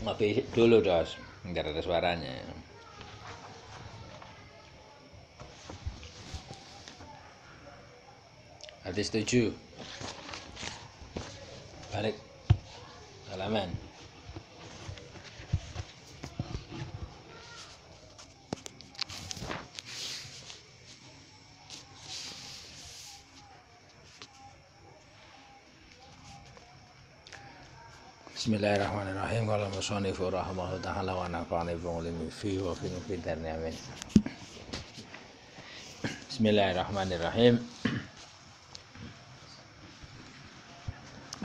ngopi dulu dos nggak ada suaranya hadis 7 balik halaman Bismillahirrahmanirrahim. Qala musannif rahimahu ta'ala wa nafa'ani bi ulumi fi wa fi fi amin. Bismillahirrahmanirrahim.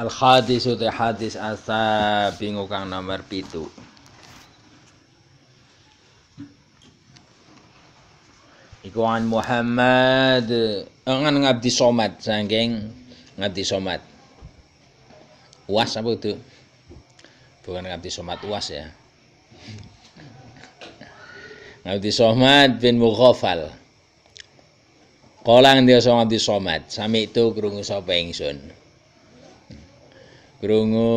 Al hadis uti hadis asa bingung kang nomor pitu. Iku an Muhammad engan eh, ngabdi somat sanggeng ngabdi somat. Was apa itu? bukan Abdi Somad Uas ya Abdi Somad bin Mughafal Kolang dia sama Abdi Somad Sami itu kerungu sapa ingsun Kerungu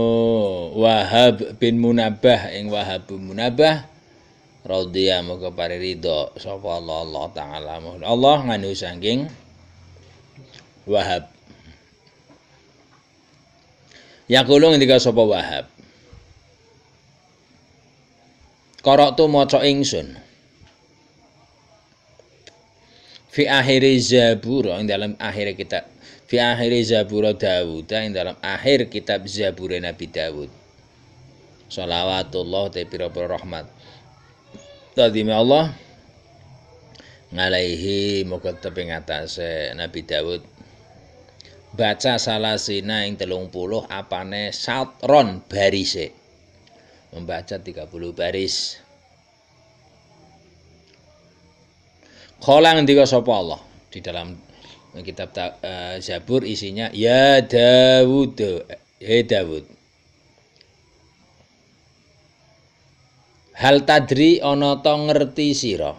Wahab bin Munabah Ing Wahab bin Munabah Raudia muka pari ridho Sapa Allah Allah Ta'ala Allah nganu sangking Wahab yang Yakulung ketika sapa Wahab Korok tu maca ingsun. Fi akhiri Zabur yang dalam akhir kitab fi akhiri Zabur Dawud yang dalam akhir kitab Zabur Nabi Dawud. Salawatullah tapi pira rahmat. Tadime Allah ngalaihi moga teping atase Nabi Dawud. Baca salasina telung puluh, apane satron barise membaca 30 baris. Kholang tiga sapa Allah di dalam kitab uh, Zabur isinya ya Dawud ya Dawud Hal tadri ana ta ngerti sira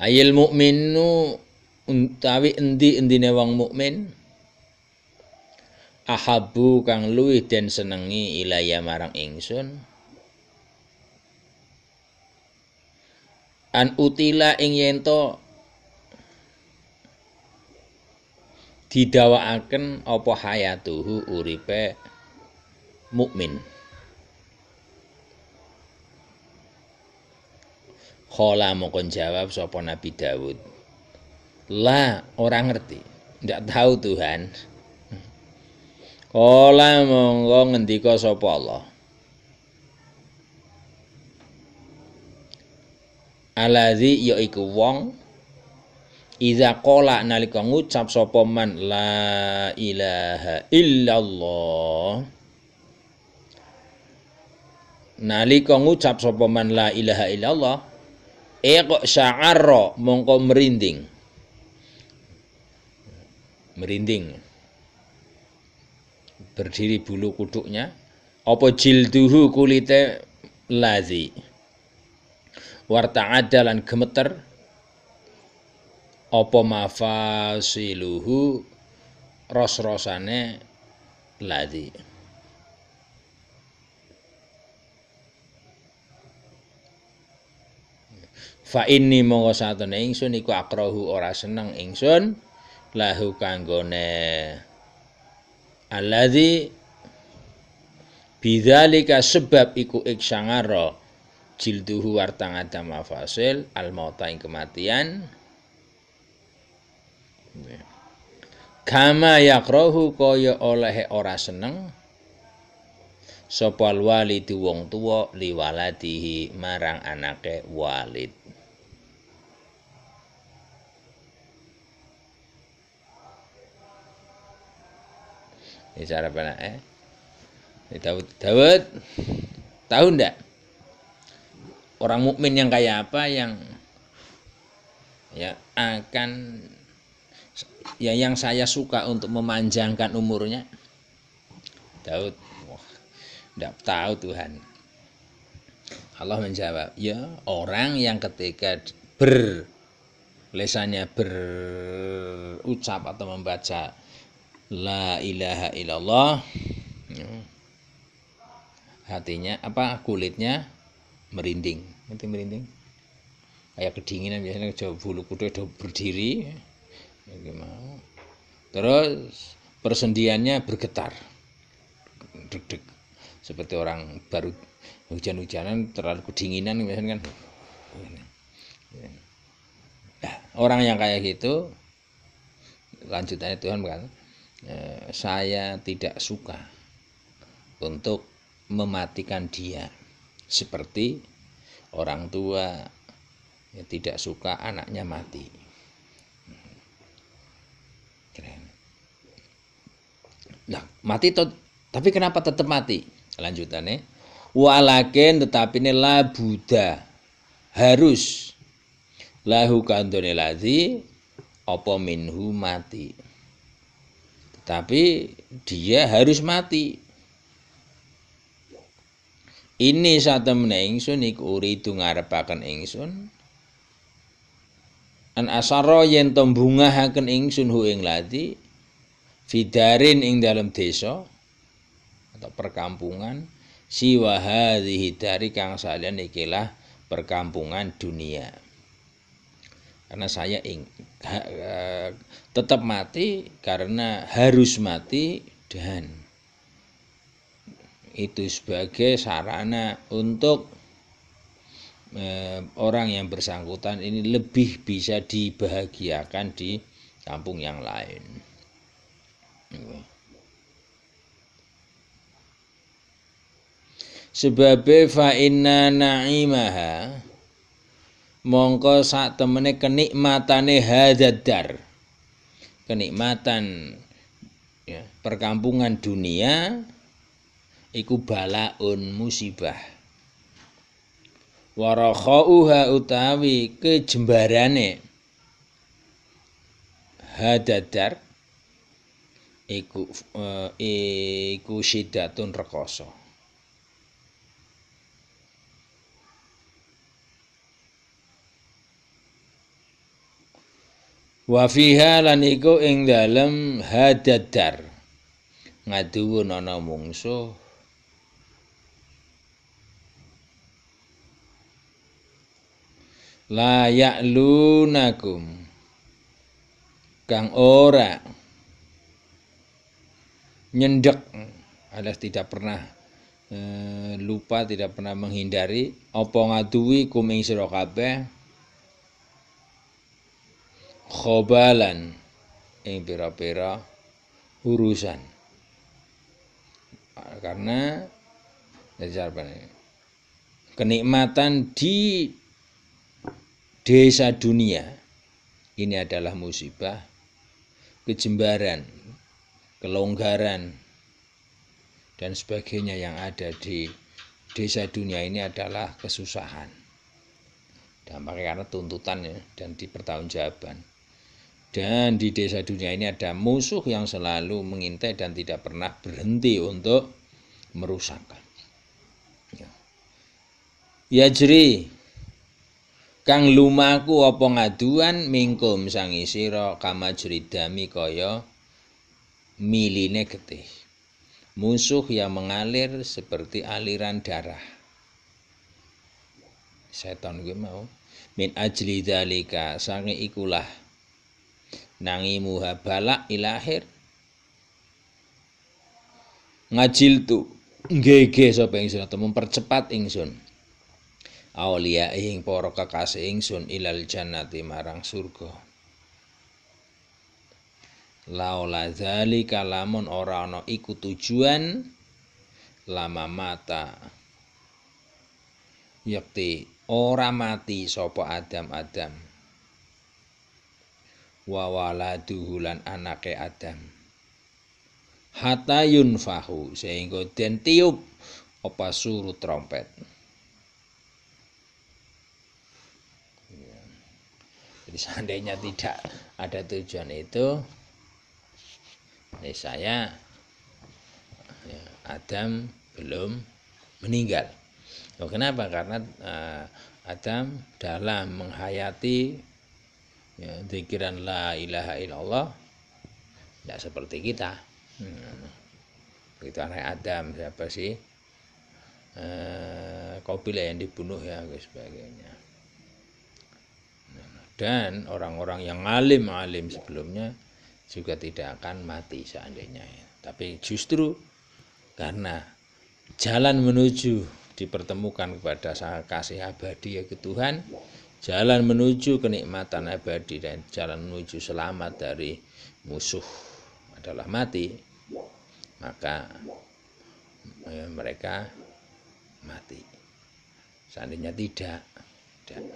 Ayil mukminu untawi endi-endine wong mukmin ahabu kang luwih den senengi ilaya marang ingsun an utila ing yento didawaaken apa hayatuhu uripe mukmin Kola mokon jawab sopo Nabi Dawud La, orang ngerti. Ndak tahu Tuhan. Kala monggo ngendika sapa Allah. Alazi ya iku wong Iza kola nalika ngucap sapa man la ilaha illallah Nalika ngucap sapa man la ilaha illallah Eko sya'arra mongko merinding Merinding berdiri bulu kuduknya apa jilduhu kulite lazi warta adalan gemeter apa mafasiluhu ros-rosane lazi fa inni monggo satene ingsun iku akrahu ora seneng ingsun lahu kanggone Alladzi bidzalika sebab iku iksangara jilduhu wartang adam mafasil al mauta kematian. Kama yakrohu kaya olehe ora seneng sapa walidi wong tuwa liwaladihi marang anake walid. ini cara penake eh? ini Daud Daud tahu ndak orang mukmin yang kayak apa yang ya akan ya yang saya suka untuk memanjangkan umurnya Daud wah tidak tahu Tuhan Allah menjawab ya orang yang ketika ber lesannya berucap atau membaca la ilaha illallah ya. hatinya apa kulitnya merinding nanti merinding kayak kedinginan biasanya jauh bulu kuduk udah berdiri ya, mau terus persendiannya bergetar deg-deg seperti orang baru hujan-hujanan terlalu kedinginan biasanya kan nah, orang yang kayak gitu lanjutannya Tuhan berkata Eh, saya tidak suka untuk mematikan dia seperti orang tua yang tidak suka anaknya mati keren nah mati tot, tapi kenapa tetap mati lanjutannya walakin tetapi ini la Buddha harus lahu kandone lazi opo minhu mati tapi dia harus mati ini satu ingsun iku uridu ngarepaken ingsun an asaro yen tombunga bungahaken ingsun hu ing lati fidarin ing dalam desa atau perkampungan siwa hadhihi dari kang salian ikilah perkampungan dunia karena saya ing, eh, tetap mati karena harus mati dan itu sebagai sarana untuk eh, orang yang bersangkutan ini lebih bisa dibahagiakan di kampung yang lain. Iya. Sebab fa inna na'imaha mongko sak temene kenikmatane hadadar kenikmatan ya, perkampungan dunia iku balaun musibah warakha utawi kejembarane hadadar iku e, iku sidatun rekoso wa fiha lan iku ing dalem hadadar ngaduwu ana mungsuh la ya'lunakum kang ora nyendek alias tidak pernah eh, lupa tidak pernah menghindari opo ngaduwi kuming sira kabeh khobalan yang pira-pira urusan karena kenikmatan di desa dunia ini adalah musibah kejembaran kelonggaran dan sebagainya yang ada di desa dunia ini adalah kesusahan dampaknya karena tuntutan ya, dan dipertanggungjawaban dan di desa dunia ini ada musuh yang selalu mengintai dan tidak pernah berhenti untuk merusak. Ya. jadi, kang lumaku apa ngaduan mingkum sang isira kamajri dami koyo miline getih. Musuh yang mengalir seperti aliran darah. Setan gue mau min ajli dalika sangi ikulah nangimu balak ilahir ngajil tu ngege sapa ingsun atau mempercepat ingsun aulia ing poro kekasih ingsun ilal jannati marang surga laula zalika kalamun ora ana iku tujuan lama mata yakti ora mati sopo Adam Adam wa waladuhu lan anake Adam hatta yunfahu sehingga den tiup apa suru trompet ya. jadi seandainya tidak ada tujuan itu eh, ya saya Adam belum meninggal oh, kenapa karena uh, Adam dalam menghayati ya, zikiran la ilaha illallah tidak seperti kita hmm. itu anak Adam siapa sih eh, Kopila yang dibunuh ya guys sebagainya nah, dan orang-orang yang alim-alim sebelumnya juga tidak akan mati seandainya ya. tapi justru karena jalan menuju dipertemukan kepada kasih abadi ya ke Tuhan jalan menuju kenikmatan abadi dan jalan menuju selamat dari musuh adalah mati maka eh, mereka mati seandainya tidak tidak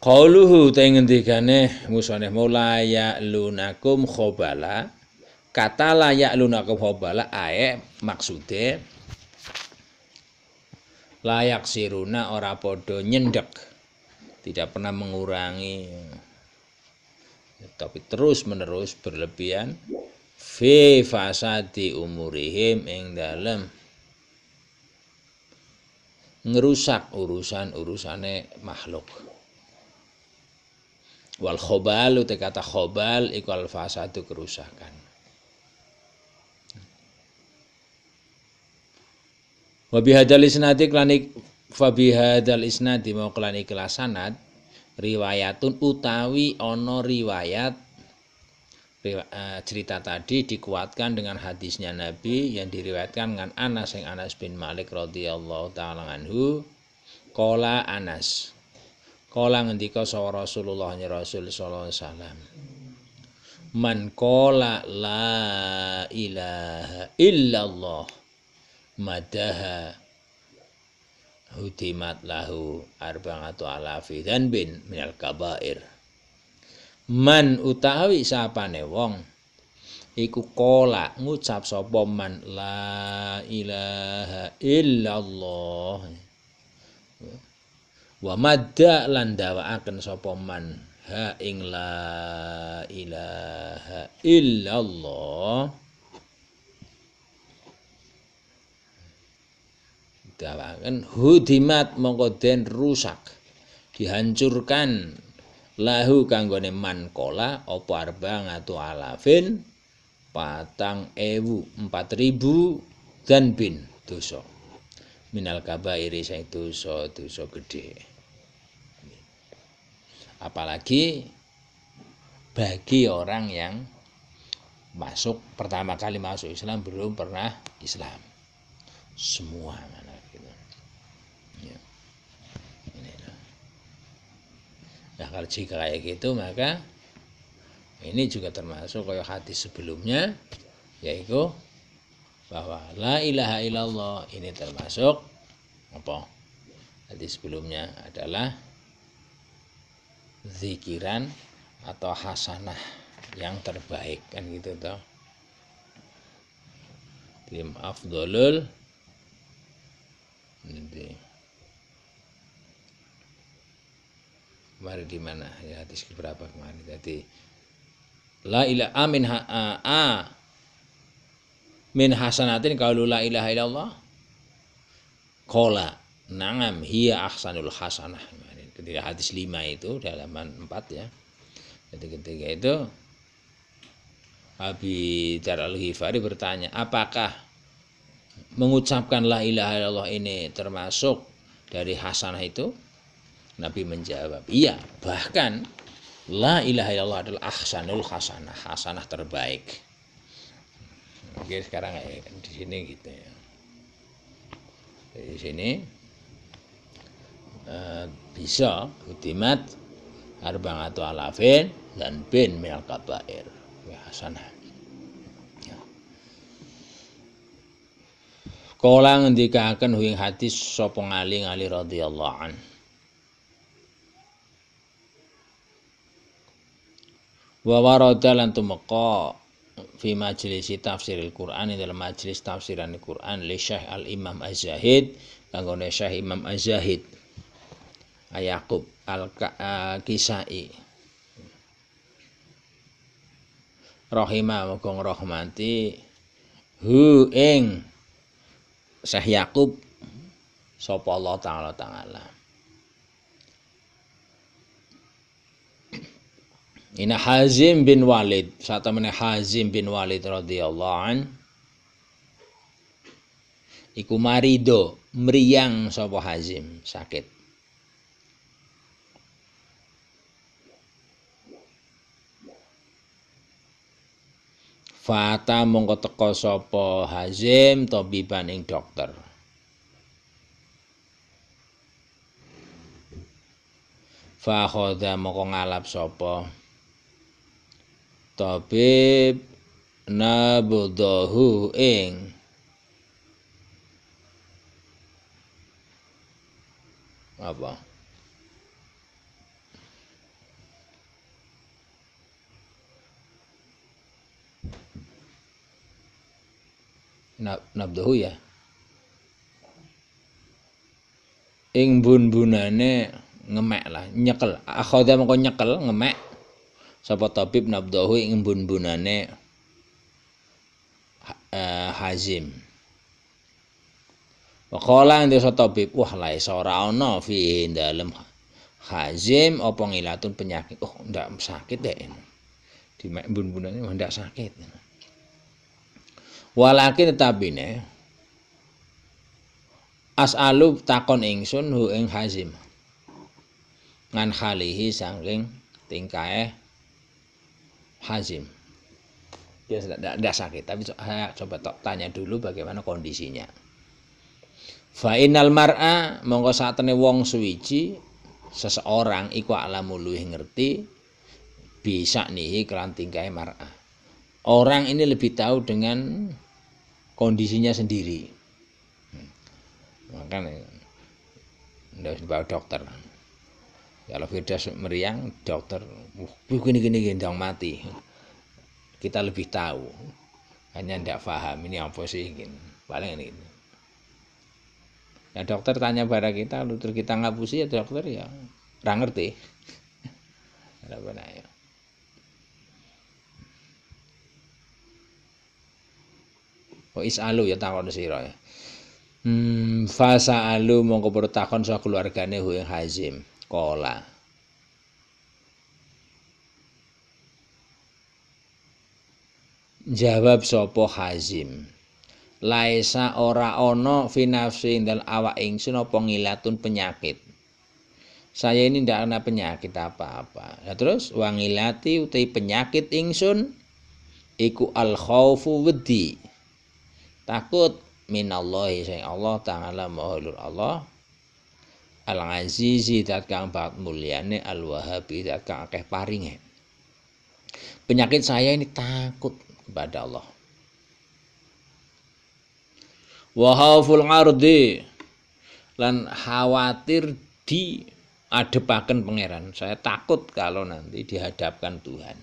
Kauluhu tengendikane ngendikane mulai mulaya lunakum khobala kata layak lunakum khobala ae maksudnya layak siruna ora podo nyendek tidak pernah mengurangi tapi terus menerus berlebihan fi fasadi umurihim ing dalem ngerusak urusan-urusane makhluk wal khobal te kata khobal iku al fasadu kerusakan Wabihadal isnadi klanik wabihadal isnadi mau klanik kelasanat riwayatun utawi ono riwayat eh, cerita tadi dikuatkan dengan hadisnya Nabi yang diriwayatkan dengan Anas yang Anas bin Malik radhiyallahu taala anhu kola Anas kola ngendika sawa Rasulullah Rasul sallallahu alaihi wasallam man kola la ilaha illallah madaha hudimat lahu arba'atu alafi dan bin minal kabair man utawi ne wong iku kola ngucap sapa man la ilaha illallah wa madda lan dawaaken sapa man ha ing la ilaha illallah dawangen hudimat mongko den rusak dihancurkan lahu kanggone mankola opo arba ngatu alafin patang ewu empat ribu dan bin dosa minal kabairi saya dosa dosa gede apalagi bagi orang yang masuk pertama kali masuk Islam belum pernah Islam semua Nah, kalau jika kayak gitu maka ini juga termasuk kayak hati sebelumnya yaitu bahwa la ilaha illallah ini termasuk apa? Hadis sebelumnya adalah zikiran atau hasanah yang terbaik kan gitu toh. Tim afdolul nanti kemarin di mana ya hadis berapa kemarin jadi la ilah amin ha, a, a min hasanatin kalau la ilaha illallah kola nangam hiya ahsanul hasanah kemarin ketika hadis lima itu di halaman 4 ya jadi ketika itu Abi Dar al Ghifari bertanya apakah mengucapkan la ilaha illallah ini termasuk dari hasanah itu Nabi menjawab, iya, bahkan la ilaha illallah adalah ahsanul hasanah, hasanah terbaik. Oke, sekarang ya, di sini gitu ya. Di sini e, bisa hutimat arbang atau alafin dan bin minal kabair. Ya, hasanah. Ya. Kolang dikakan huing hadis sopong aling ngali radhiyallahu anhu wa warada lan tumeka fi majlis Al Qur'an dalam majlis tafsiran Al-Qur'an li Syekh Al-Imam Az-Zahid kanggone Syekh Imam Az-Zahid Ayakub Al-Kisai rahimah muga rohmati hu ing Syekh Yakub sapa Allah taala taala Ina Hazim bin Walid. Saat temannya Hazim bin Walid radhiyallahu an. Iku marido meriang sopo Hazim sakit. Fata mongko teko sopo Hazim tobi baning dokter. Fahoda mongko ngalap sopo tabib nabdahu ing apa nabdahu ya ing bun bunane ngemek lah nyekel akhoda mengko nyekel ngemek sapa tabib nabdahu ing bun-bunane uh, eh, hazim Waqala ing desa tabib wah la iso ono fi dalem hazim apa ngilatun penyakit oh ndak sakit deh di bun-bunane ndak sakit walakin tetapi ne as'alu takon ingsun hu ing hazim ngan khalihi sangking tingkae Hazim dia tidak sakit tapi saya coba tanya dulu bagaimana kondisinya fa mar'a monggo satene wong suwiji seseorang iku alamu luwih ngerti bisa nih kelan tingkahe mar'a orang ini lebih tahu dengan kondisinya sendiri hmm. makanya tidak dokter kalau Firdaus meriang dokter uh, gini gini gendong mati kita lebih tahu hanya tidak paham ini apa sih ingin paling ini Ya dokter tanya pada kita terus kita ngapusi ya dokter ya nggak ngerti ada benar ya Oh isalu ya takon sira ya. Hmm, fasa alu mongko pertakon sa keluargane hu Hazim kola Jawab Sopo Hazim Laisa ora ono finafsi indal awak ingsun apa ngilatun penyakit Saya ini tidak ana penyakit apa-apa. Ya terus wangilati utai penyakit ingsun iku al khawfu wedi. Takut minallahi sayang Allah taala maha Allah al azizi zat kang banget mulyane al wahabi zat kang akeh paringe penyakit saya ini takut kepada Allah khauful ardi lan khawatir di adepaken pangeran saya takut kalau nanti dihadapkan Tuhan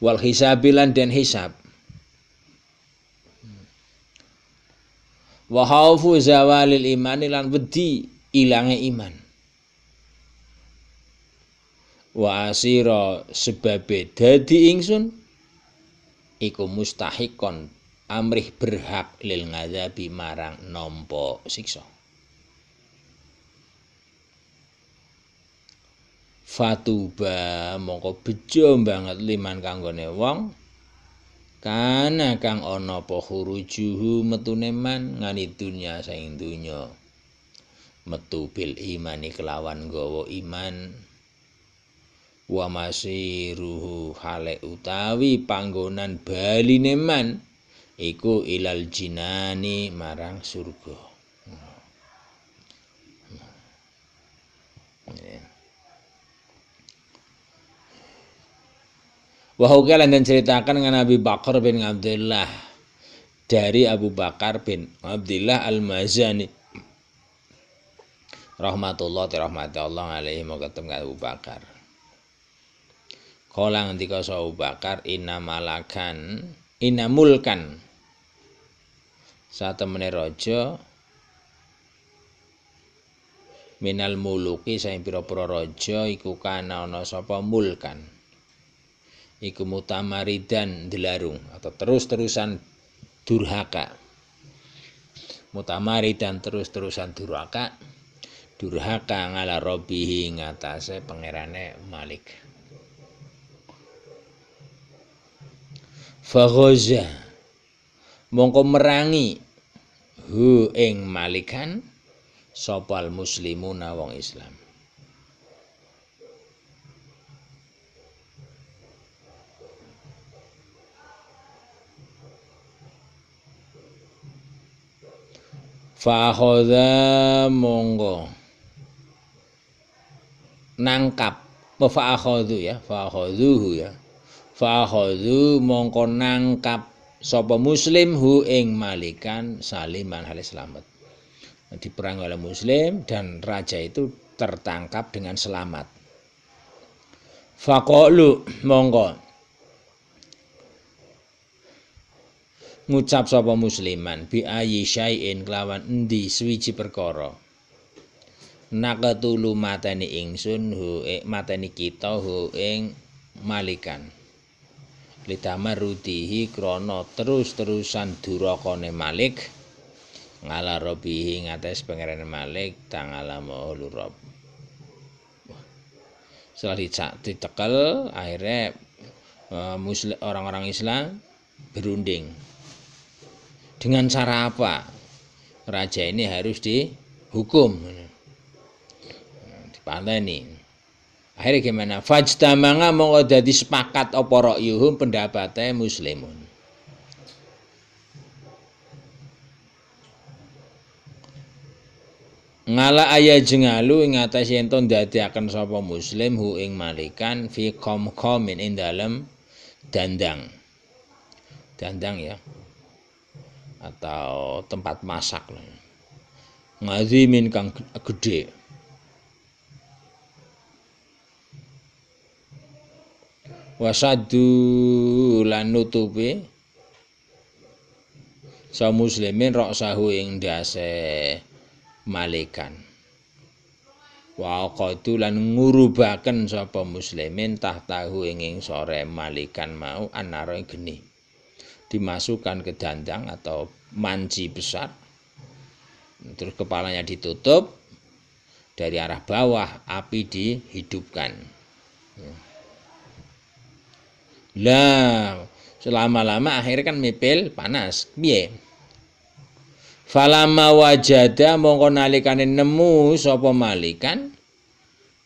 wal hisabilan dan hisab wa khaufu zawalil imani lan wedi ilange iman wa asira sebabe dadi ingsun iku mustahikon amrih berhak lil ngadzabi marang nampa siksa fatuba mongko bejo banget liman kanggone wong kana kang ana apa hurujuhu metune man ngani dunya saing dunya metu bil imani kelawan gowo iman wa ruhu hale utawi panggonan Bali neman, iku ilal jinani marang surga Wahukia dan ceritakan dengan Nabi Bakar bin Abdullah dari Abu Bakar bin Abdullah Al-Mazani rahmatullah rahmatullah alaihi moga ketemu Abu Bakar kala ngendika sapa Abu Bakar inna malakan inna mulkan satemene raja minal muluki saya pira-pira raja iku kana ana sapa mulkan iku mutamaridan dilarung atau terus-terusan durhaka mutamaridan terus-terusan durhaka durhaka ngala robihi ngatase pangerane Malik Fagoza mongko merangi hu ing malikan sopal muslimuna wong Islam Fahodha mongko nangkap fa'akhadhu ya fa'akhadhuhu ya fa'akhadhu mongko nangkap sapa muslim hu ing malikan saliman hal selamat diperang oleh muslim dan raja itu tertangkap dengan selamat faqalu mongko ngucap sapa musliman bi ayyi syai'in kelawan endi swiji perkara naqatulu mateni ingsun hu e, mateni kita hu ing malikan litama rutihi krana terus-terusan durakane malik ngala robihi ngates pangeran malik tangala maulu rob setelah dicak ditekel akhirnya e, muslim orang-orang Islam berunding dengan cara apa raja ini harus dihukum hukum ini Akhirnya gimana? Fajtamanga mau ada sepakat oporok yuhum pendapatnya muslimun. Ngala ayah jengalu ingatasi enton jadi akan sopo muslim hu ing malikan fi kom in indalem dandang. Dandang ya. Atau tempat masak. Ngazimin kang gede. wasadu lan nutupi sa muslimin rok sahu ing dase malikan wa qadu lan ngurubaken sapa muslimin tahtahu ing sore malikan mau anaro geni dimasukkan ke dandang atau manci besar terus kepalanya ditutup dari arah bawah api dihidupkan lah, selama-lama akhirnya kan mepel panas. Piye? Falama wajada mongko nalikane nemu sapa malikan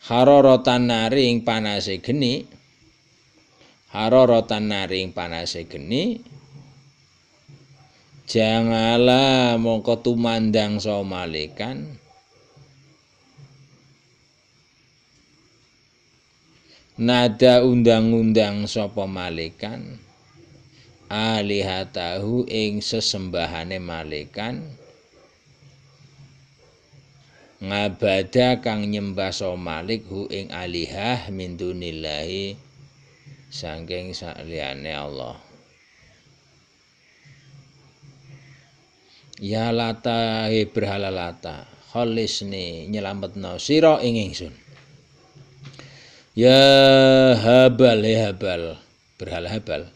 hararatan naring panase geni Hararatan naring panase geni janganlah mongko tumandang so malikan nada undang-undang sopo malekan alihatahu ing sesembahane malekan ngabada kang nyembah so malik hu ing alihah mintunilahi, sanggeng saking Allah ya lata berhala lata kholisni nyelametno siro ing sun. ya habal ya habal berhala habal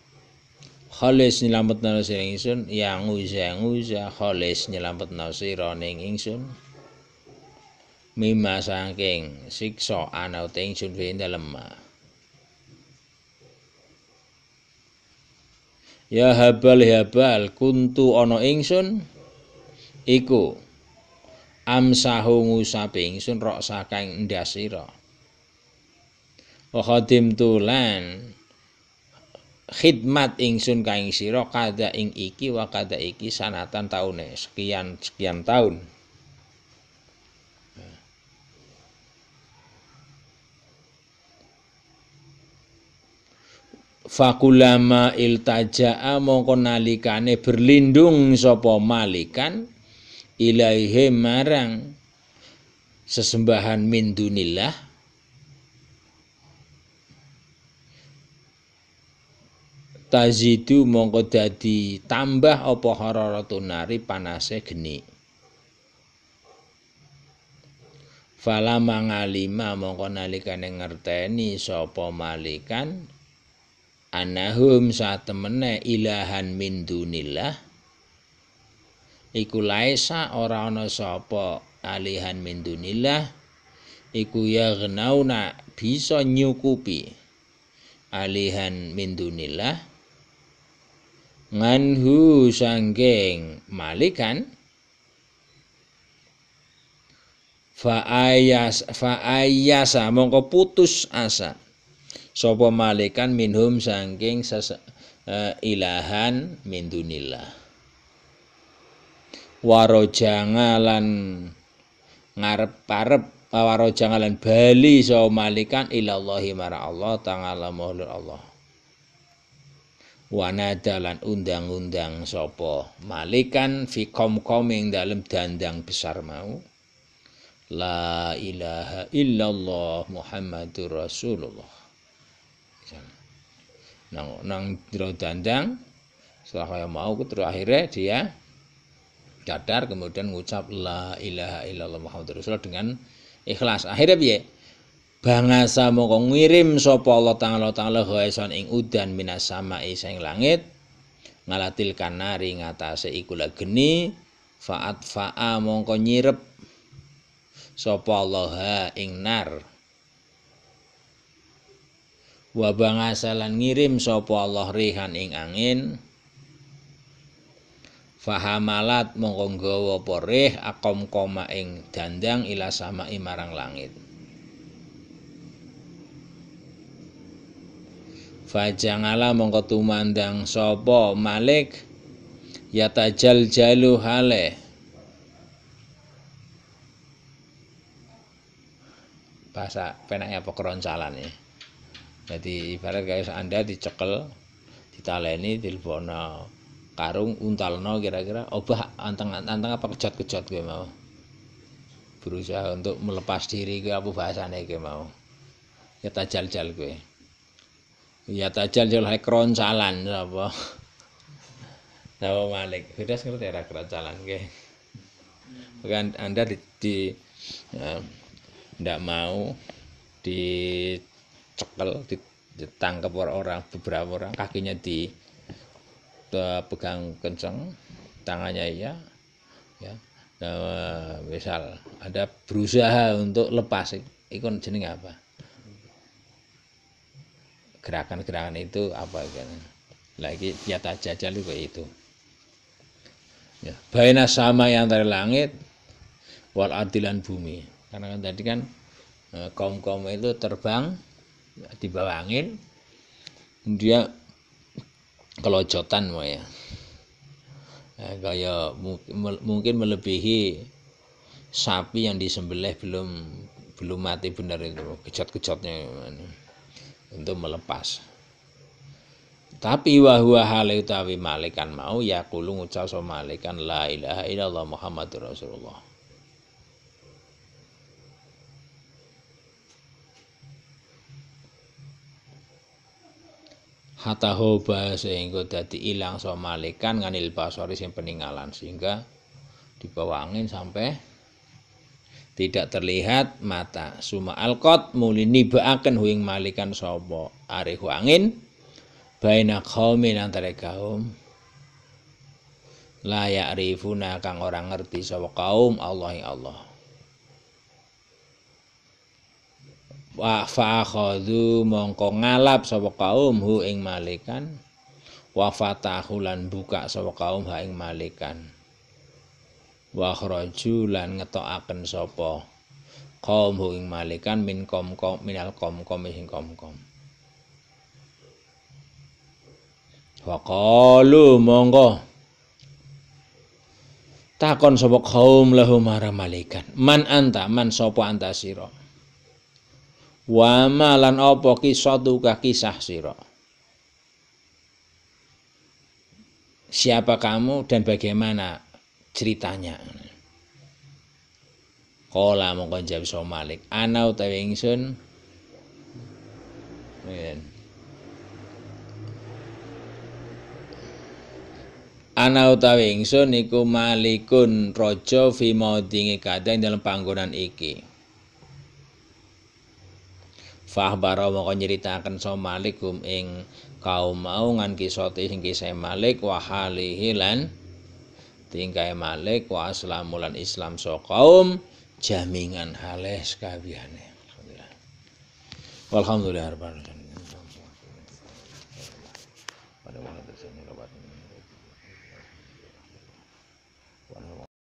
kholis nyelamat nao sirang ingsun ya nguza nguza kholis nyelamat nao sirang ingsun mima sangking sikso anau ta ingsun vinda lemma ya habal ya habal kuntu ono ingsun iku amsahu ngusapi ingsun roksa kain ndasiro wa tulan lan khidmat ingsun kaing siro kada ing iki wa kada iki sanatan tahun sekian sekian tahun Fakulama iltaja'a mongko nalikane berlindung sopo malikan ilaihe marang sesembahan min dunillah tazidu mongko dadi tambah apa hararatun nari panase geni fala mangalima mongko nalikane ngerteni sapa malikan anahum satemene ilahan min dunillah iku laisa ora ana sapa alihan min dunillah iku ya genauna bisa nyukupi alihan min dunillah nganhu sangking malikan faayas faayasa mongko putus asa Sopo malikan minhum sangking sasa, uh, ilahan min dunillah warojangalan ngarep-arep eh, warojangalan bali so malikan ilallahi mara Allah tangala mahluk Allah wanadalan undang-undang sopo malikan fi koming dalam dandang besar mau la ilaha illallah muhammadur rasulullah nang nang dandang setelah kaya mau terus akhirnya dia cadar kemudian ngucap la ilaha illallah muhammadur rasulullah dengan ikhlas akhirnya biye bangasa mongko ngirim sapa Allah taala taala haison ing udan minas sama sing langit ngalatil kanari ngatase iku geni faat fa'a mongko nyirep sapa Allah ing nar wa bangasa ngirim sapa Allah rihan ing angin fahamalat mongko nggawa apa rih akom koma ing dandang ila sama imarang langit fajangala mongko tumandang sopo Malik yatajal jalu hale bahasa penaknya apa keroncalan ya jadi ibarat guys anda dicekel ditaleni dilbono karung untalno kira-kira obah anteng anteng apa kejot-kejot gue mau berusaha untuk melepas diri gue apa bahasanya gue mau ya tajal-jal gue ya tajal yo lek kroncalan sapa ya sapa ya Malik beda sing daerah kroncalan nggih bukan Anda di, di ya, ndak mau dicekel ditangkap orang beberapa orang kakinya di pegang kenceng tangannya iya ya nah, misal ada berusaha untuk lepas ikon jenis apa gerakan-gerakan itu apa kan lagi yata jajal juga itu ya baina sama yang antara langit wal adilan bumi karena kan tadi kan e, kaum-kaum itu terbang di bawah angin dia kelojotan mau ya gaya ya, mungkin melebihi sapi yang disembelih belum belum mati benar itu kejot-kejotnya ya untuk melepas tapi wahwa hale tawi malaikan mau ya kulung ucap so malaikan la ilaha illallah Muhammadur Rasulullah hatta hoba sehingga dadi ilang so malikan nganil basori sing peninggalan sehingga dibawangin sampai tidak terlihat mata suma alqot muli nibaaken huing malikan sapa arihu angin baina qaumin antara kaum la ya'rifuna kang ora ngerti sapa kaum Allah ing Allah wa fa'khadhu mongko ngalap sapa kaum hu ing malikan wa fatahu lan buka sapa kaum ha ing malikan wa kharaju lan ngetokaken sapa kaum ing malikan min kom kom minal kom kom min kom kom wa monggo takon sapa kaum lahu mara malikan man anta man sapa anta sira wa malan apa kisatu ka kisah sira siapa kamu dan bagaimana ceritanya Kola mau konjab so Malik ana utawi ingsun Anau utawi ingsun iku malikun rojo fi maudingi yang dalam panggonan iki. Fahbaro moko nyeritaken so malikum ing kau mau ngan kisoti sing kisai Malik wahali hilan tingkai Malik wa aslamulan Islam so kaum jamingan hales sekabiane alhamdulillah Alhamdulillah.